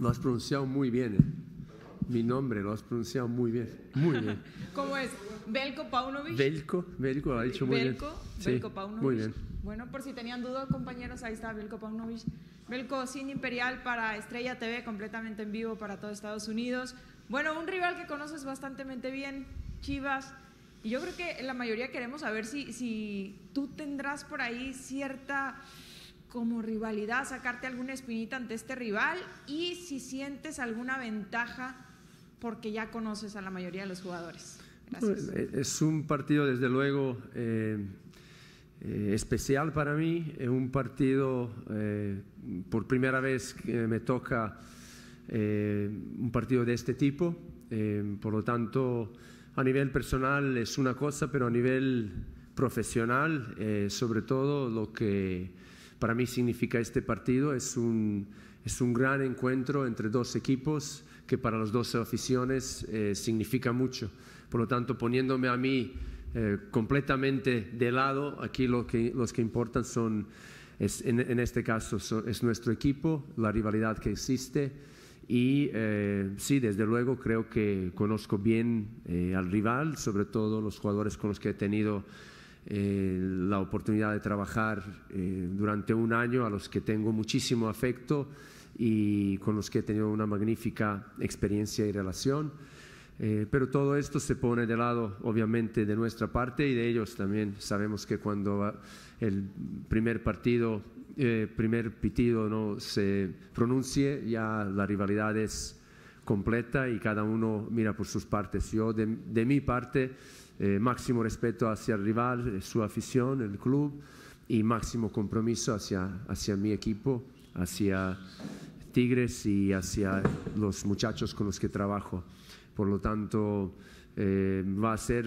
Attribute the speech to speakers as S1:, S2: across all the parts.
S1: Lo has pronunciado muy bien. ¿eh? Mi nombre lo has pronunciado muy bien. Muy bien. ¿Cómo es? Belko Paunovic. Belko, Belko lo ha dicho muy bien. Belko, Belko sí, Muy bien. Bueno, por si tenían dudas, compañeros, ahí está Belko Paunovic. Belko, cine imperial para Estrella TV, completamente en vivo para todo Estados Unidos. Bueno, un rival que conoces bastante bien, Chivas. Y yo creo que la mayoría queremos saber si, si tú tendrás por ahí cierta como rivalidad, sacarte alguna espinita ante este rival y si sientes alguna ventaja porque ya conoces a la mayoría de los jugadores. E-, es un partido, desde luego, eh, eh, especial para mí, es eh, un partido, por primera vez que me toca un partido de este tipo, por lo tanto, a nivel personal es una cosa, pero a nivel profesional, sobre todo lo que para mí significa este partido. Es un, es un gran encuentro entre dos equipos que para las dos aficiones eh, significa mucho. Por lo tanto, poniéndome a mí eh, completamente de lado, aquí lo que, los que importan son, en, este caso, es nuestro equipo, la rivalidad que existe. Y eh, sí, desde luego creo que conozco bien eh, al rival, sobre todo los jugadores con los que he tenido eh, la oportunidad de trabajar eh, durante un año a los que tengo muchísimo afecto y con los que he tenido una magnífica experiencia y relación. Eh, pero todo esto se pone de lado, obviamente, de nuestra parte y de ellos también. Sabemos que cuando el primer partido, eh, primer pitido no se pronuncie, ya la rivalidad es completa y cada uno mira por sus partes. Yo, de, mi parte, eh, máximo respeto hacia el rival, eh, su afición, el club y máximo compromiso hacia, hacia mi equipo, hacia Tigres y hacia los muchachos con los que trabajo. Por lo tanto, eh, va a ser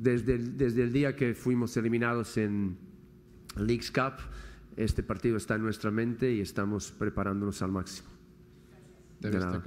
S1: desde el, desde el día que fuimos eliminados en Leagues Cup, este partido está en nuestra mente y estamos preparándonos al máximo. TV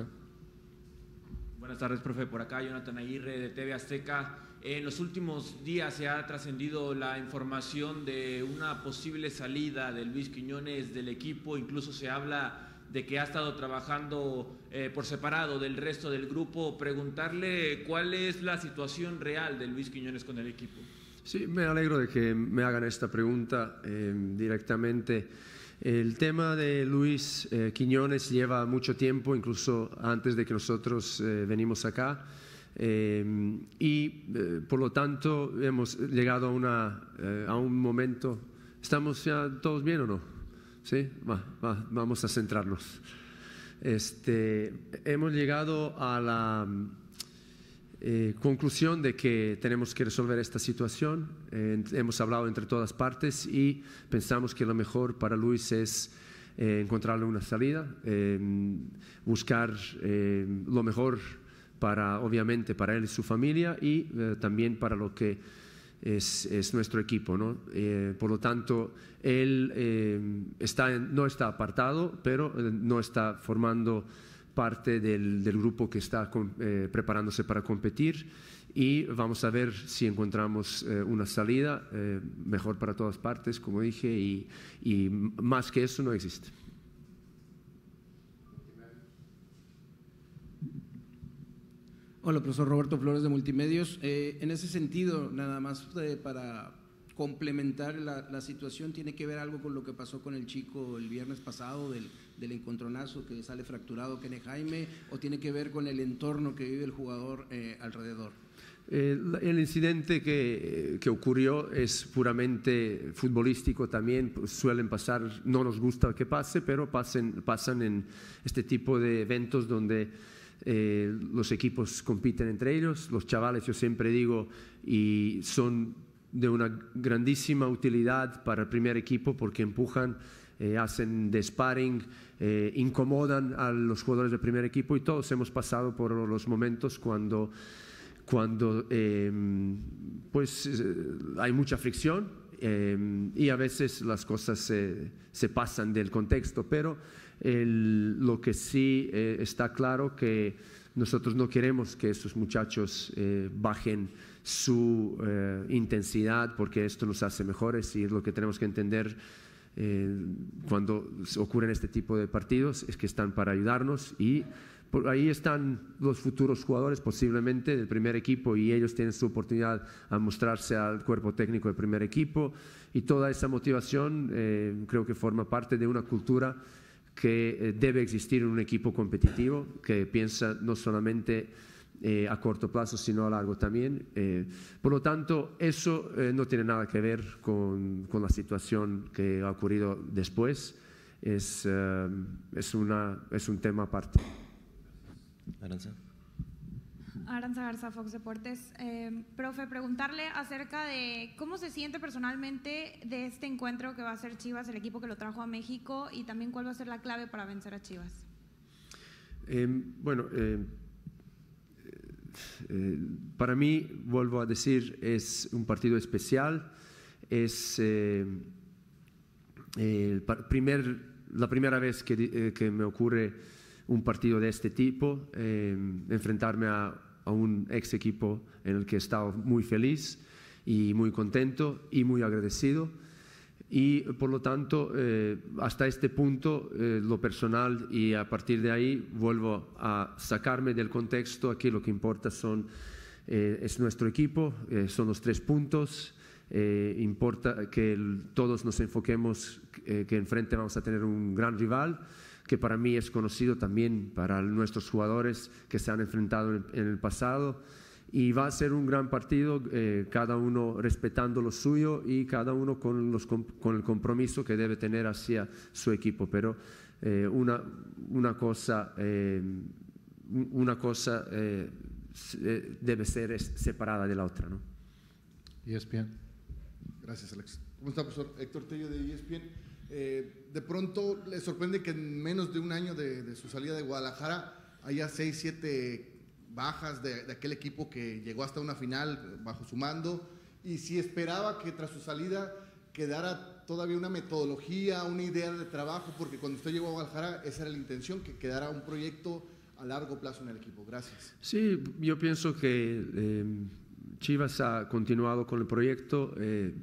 S1: Buenas tardes, profe. Por acá, Jonathan Aguirre de TV Azteca. En los últimos días se ha trascendido la información de una posible salida de Luis Quiñones del equipo, incluso se habla de que ha estado trabajando eh, por separado del resto del grupo. Preguntarle cuál es la situación real de Luis Quiñones con el equipo. Sí, me alegro de que me hagan esta pregunta eh, directamente. El tema de Luis eh, Quiñones lleva mucho tiempo, incluso antes de que nosotros eh, venimos acá, eh, y por lo tanto hemos llegado a, una, a un momento. ¿Estamos ya todos bien o no? Sí, vamos a centrarnos. Este, hemos llegado a la eh, conclusión de que tenemos que resolver esta situación. Eh, hemos hablado entre todas partes y pensamos que lo mejor para Luis es eh, encontrarle una salida, em, buscar em, lo mejor para, obviamente, para él y su familia y también para lo que es, nuestro equipo. por lo tanto, él em, está, no está apartado, pero no está formando parte del, del grupo que está eh, preparándose para competir y vamos a ver si encontramos eh, una salida eh, mejor para todas partes, como dije, y, y más que eso no existe. Hola, profesor Roberto Flores de Multimedios. en ese sentido, nada más para complementar la, la, situación, tiene que ver algo con lo que pasó con el chico el viernes pasado del del encontronazo que sale fracturado Kene Jaime o tiene que ver con el entorno que vive el jugador eh, alrededor? Eh, el, incidente que, eh, que, ocurrió es puramente futbolístico también, pues, suelen pasar, no nos gusta que pase, pero pasen, pasan en este tipo de eventos donde los equipos compiten entre ellos, los chavales, yo siempre digo, y son de una grandísima utilidad para el primer equipo porque empujan, hacen de sparring, eh, incomodan a los jugadores del primer equipo y todos hemos pasado por los momentos cuando, cuando em, pues, eh, hay mucha fricción em, y a veces las cosas se, pasan del contexto, pero lo que sí eh, está claro que nosotros no queremos que esos muchachos bajen su intensidad porque esto nos hace mejores y es lo que tenemos que entender eh, cuando ocurren este tipo de partidos es que están para ayudarnos y por ahí están los futuros jugadores posiblemente del primer equipo y ellos tienen su oportunidad a mostrarse al cuerpo técnico del primer equipo y toda esa motivación eh, creo que forma parte de una cultura que eh, debe existir en un equipo competitivo que piensa no solamente eh, a corto plazo, sino a largo también. Eh, por lo tanto, eso eh, no tiene nada que ver con, con, la situación que ha ocurrido después. Es, es, una, es un tema aparte. Aranza. Aranza Garza, Fox Deportes. profe, preguntarle acerca de cómo se siente personalmente de este encuentro que va a ser Chivas, el equipo que lo trajo a México, y también cuál va a ser la clave para vencer a Chivas. Em, bueno, em, eh, para mí, vuelvo a decir, es un partido especial, es eh, el primer, la primera vez que, eh, que, me ocurre un partido de este tipo, enfrentarme a, a, un ex equipo en el que he estado muy feliz y muy contento y muy agradecido y por lo tanto eh, hasta este punto eh, lo personal y a partir de ahí vuelvo a sacarme del contexto, aquí lo que importa son, eh, es nuestro equipo, son los tres puntos, importa que todos nos enfoquemos que enfrente vamos a tener un gran rival que para mí es conocido también para nuestros jugadores que se han enfrentado en el pasado y va a ser un gran partido, eh, cada uno respetando lo suyo y cada uno con, los, con el compromiso que debe tener hacia su equipo. Pero eh, una, una, cosa, eh, una cosa debe ser separada de la otra. ¿no? ESPN. Gracias, Alex. ¿Cómo está, Héctor Tello de ESPN. de pronto le sorprende que en menos de un año de, de su salida de Guadalajara haya seis, siete bajas de, aquel equipo que llegó hasta una final bajo su mando y si esperaba que tras su salida quedara todavía una metodología, una idea de trabajo, porque cuando usted llegó a Guadalajara esa era la intención, que quedara un proyecto a largo plazo en el equipo. Gracias. Sí, yo pienso que em, Chivas ha continuado con el proyecto eh,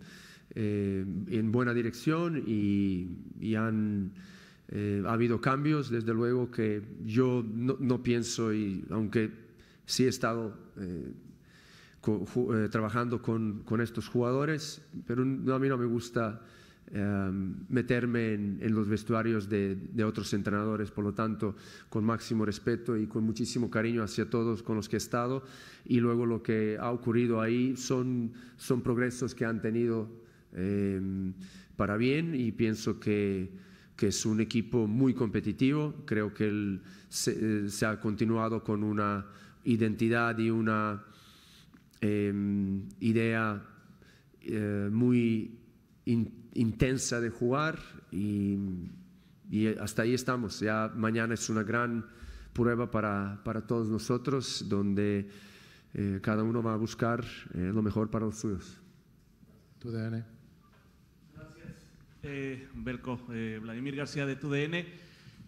S1: eh, en buena dirección y, han... Eh, ha habido cambios, desde luego que yo no, no pienso, y aunque sí he estado eh, eh, trabajando con, con, estos jugadores, pero a mí no me gusta em, meterme en, los vestuarios de, otros entrenadores. Por lo tanto, con máximo respeto y con muchísimo cariño hacia todos con los que he estado. Y luego lo que ha ocurrido ahí son, son progresos que han tenido em, para bien y pienso que, que, es un equipo muy competitivo. Creo que él se, eh, ha continuado con una identidad y una em, idea eh, muy intensa de jugar y, hasta ahí estamos. Ya mañana es una gran prueba para, para todos nosotros donde eh, cada uno va a buscar eh, lo mejor para los suyos. Gracias. Vladimir García de TUDN.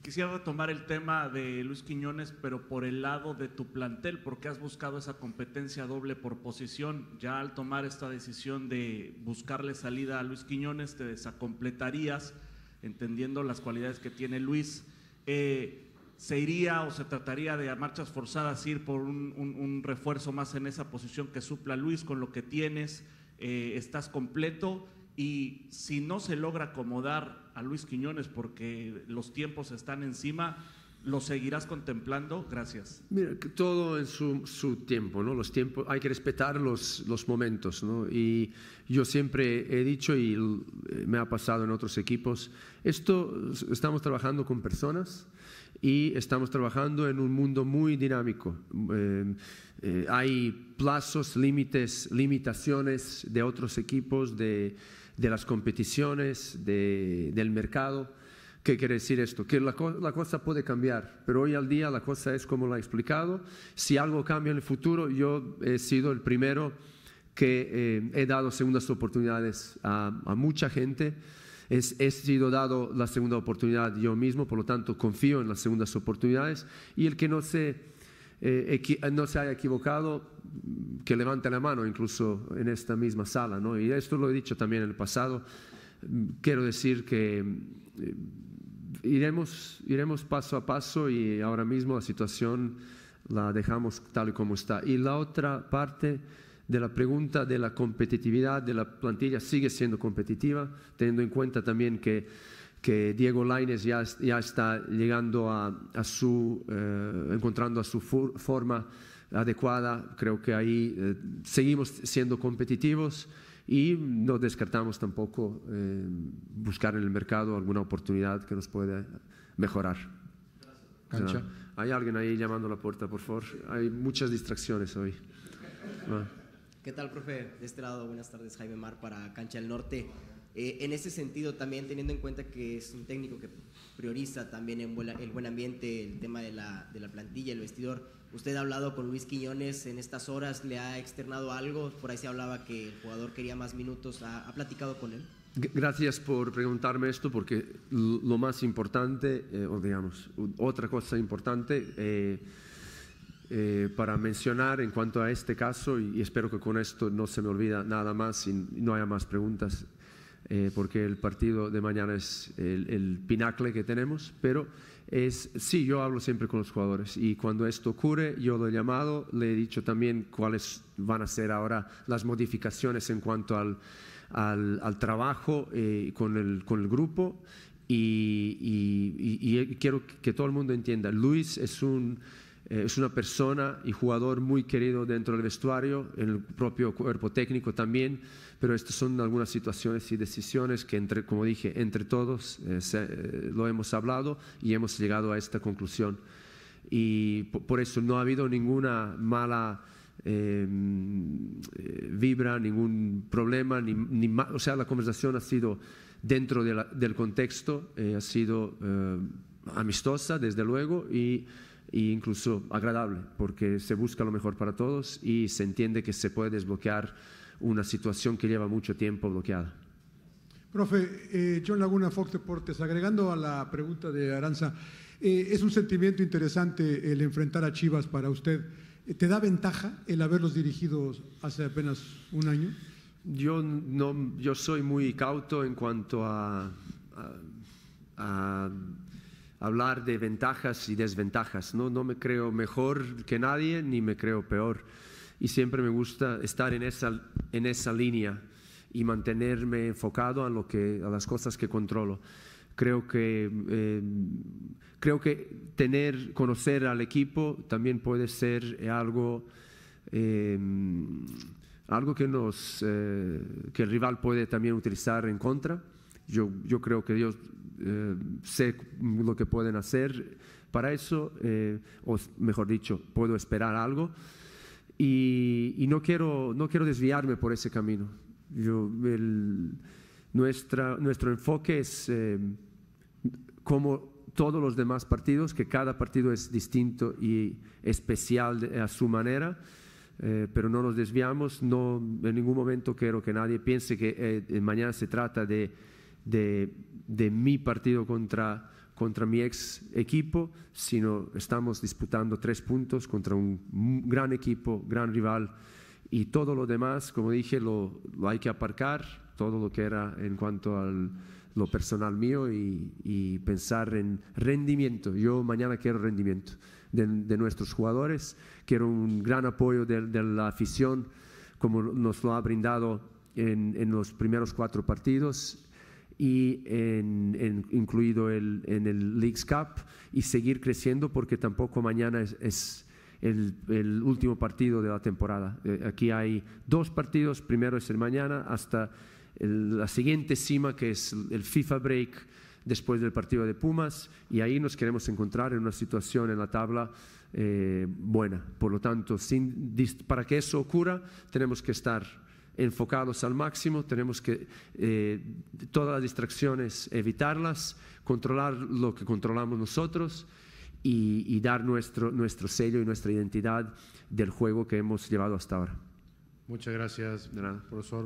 S1: Quisiera retomar el tema de Luis Quiñones, pero por el lado de tu plantel, porque has buscado esa competencia doble por posición. Ya al tomar esta decisión de buscarle salida a Luis Quiñones, te desacompletarías, entendiendo las cualidades que tiene Luis. Eh, ¿Se iría o se trataría de a marchas forzadas ir por un, refuerzo más en esa posición que supla Luis con lo que tienes? Eh, ¿Estás completo? Y si no se logra acomodar a Luis Quiñones porque los tiempos están encima, ¿lo seguirás contemplando? Gracias. Mira, todo en su, tiempo, ¿no? Los tiempos, hay que respetar los, los momentos, ¿no? Y yo siempre he dicho y eh, me ha pasado en otros equipos, esto estamos trabajando con personas y estamos trabajando en un mundo muy dinámico. Em, eh, hay plazos, límites, limitaciones de otros equipos, de de las competiciones, del mercado. ¿Qué quiere decir esto? Que la, cosa puede cambiar, pero hoy al día la cosa es como lo ha explicado. Si algo cambia en el futuro, yo he sido el primero que eh, he dado segundas oportunidades a, mucha gente. Es, he sido dado la segunda oportunidad yo mismo, por lo tanto confío en las segundas oportunidades. Y el que no se eh, eh, no se haya equivocado, que levante la mano incluso en esta misma sala, ¿no? Y esto lo he dicho también en el pasado. Quiero decir que eh, iremos, iremos paso a paso y ahora mismo la situación la dejamos tal y como está. Y la otra parte de la pregunta de la competitividad de la plantilla sigue siendo competitiva, teniendo en cuenta también que que Diego Lainez ya, ya está llegando a, su, eh, encontrando a su forma adecuada. Creo que ahí eh, seguimos siendo competitivos y no descartamos tampoco eh, buscar en el mercado alguna oportunidad que nos pueda mejorar. hay alguien ahí llamando a la puerta, por favor. Hay muchas distracciones hoy. ¿Qué tal, profe? De este lado, buenas tardes, Jaime Mar para Cancha del Norte. Eh, en ese sentido, también teniendo en cuenta que es un técnico que prioriza también en el buen ambiente, el tema de la, plantilla, el vestidor, usted ha hablado con Luis Quiñones en estas horas, ¿le ha externado algo? Por ahí se hablaba que el jugador quería más minutos, ¿ha, platicado con él? Gracias por preguntarme esto porque lo más importante, eh, o digamos, otra cosa importante eh, para mencionar en cuanto a este caso, y espero que con esto no se me olvida nada más y no haya más preguntas, eh, porque el partido de mañana es el, pinacle que tenemos, pero es, sí, yo hablo siempre con los jugadores y cuando esto ocurre, yo lo he llamado, le he dicho también cuáles van a ser ahora las modificaciones en cuanto al, al, trabajo eh, con, el, con el grupo y, y quiero que todo el mundo entienda, Luis es un eh, es una persona y jugador muy querido dentro del vestuario, en el propio cuerpo técnico también, pero estas son algunas situaciones y decisiones que, entre, como dije, entre todos eh, eh, lo hemos hablado y hemos llegado a esta conclusión. Y por, eso no ha habido ninguna mala em, vibra, ningún problema, ni, ni o sea, la conversación ha sido dentro del contexto, ha sido amistosa, desde luego, y e incluso agradable, porque se busca lo mejor para todos y se entiende que se puede desbloquear una situación que lleva mucho tiempo bloqueada. Profe, eh, John Laguna, Fox Deportes, agregando a la pregunta de Aranza, eh, es un sentimiento interesante el enfrentar a Chivas para usted. Eh, ¿Te da ventaja el haberlos dirigido hace apenas un año? Yo, no, yo soy muy cauto en cuanto a, a hablar de ventajas y desventajas. No, no me creo mejor que nadie ni me creo peor. Y siempre me gusta estar en esa, en esa línea y mantenerme enfocado a, lo que, a las cosas que controlo. Creo que, eh, creo que tener, conocer al equipo también puede ser algo, eh, algo que, nos, eh, que el rival puede también utilizar en contra. Yo, yo creo que Dios eh, sé lo que pueden hacer para eso, eh, o mejor dicho, puedo esperar algo. Y, no, quiero, no quiero desviarme por ese camino. Yo, nuestra, nuestro enfoque es eh, como todos los demás partidos, que cada partido es distinto y especial a su manera. pero no nos desviamos, no, en ningún momento quiero que nadie piense que mañana se trata de de, de mi partido contra, contra mi ex equipo, sino estamos disputando tres puntos contra un gran equipo, gran rival y todo lo demás, como dije, lo, hay que aparcar, todo lo que era en cuanto a lo personal mío y, pensar en rendimiento. Yo mañana quiero rendimiento de, de nuestros jugadores, quiero un gran apoyo de, de, la afición, como nos lo ha brindado en, en los primeros cuatro partidos y incluido el, en el Leagues Cup y seguir creciendo porque tampoco mañana es, el, último partido de la temporada. Eh, aquí hay dos partidos, primero es el mañana hasta la siguiente cima que es el FIFA Break después del partido de Pumas y ahí nos queremos encontrar en una situación en la tabla eh, buena. Por lo tanto, sin, para que eso ocurra tenemos que estar enfocados al máximo, tenemos que eh, todas las distracciones evitarlas, controlar lo que controlamos nosotros y, dar nuestro, nuestro sello y nuestra identidad del juego que hemos llevado hasta ahora. Muchas gracias, profesor.